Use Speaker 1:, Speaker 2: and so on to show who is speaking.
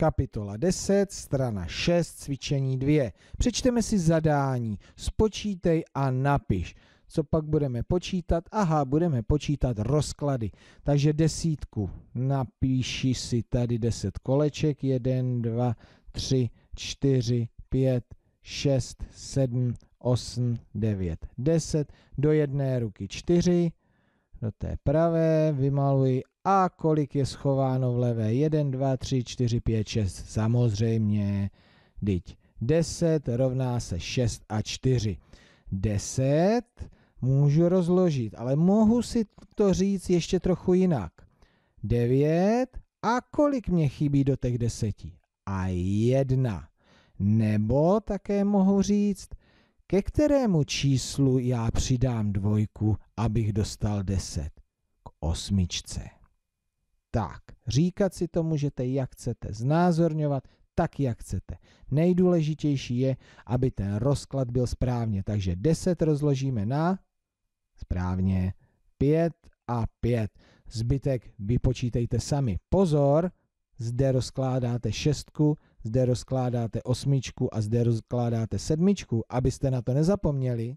Speaker 1: Kapitola 10, strana 6, cvičení 2. Přečteme si zadání, spočítej a napiš. Co pak budeme počítat? Aha, budeme počítat rozklady. Takže desítku. Napíši si tady 10 koleček. 1, 2, 3, 4, 5, 6, 7, 8, 9, 10. Do jedné ruky 4. Do té pravé vymaluji a kolik je schováno v levé 1, 2, 3, 4, 5, 6, samozřejmě, teď 10 rovná se 6 a 4. 10 můžu rozložit, ale mohu si to říct ještě trochu jinak. 9 a kolik mě chybí do těch 10? A 1. Nebo také mohu říct, ke kterému číslu já přidám dvojku, abych dostal 10? K osmičce tak. Říkat si to můžete, jak chcete, znázorňovat tak, jak chcete. Nejdůležitější je, aby ten rozklad byl správně. Takže 10 rozložíme na správně 5 a 5. Zbytek vypočítejte sami. Pozor, zde rozkládáte šestku, zde rozkládáte osmičku a zde rozkládáte sedmičku, abyste na to nezapomněli.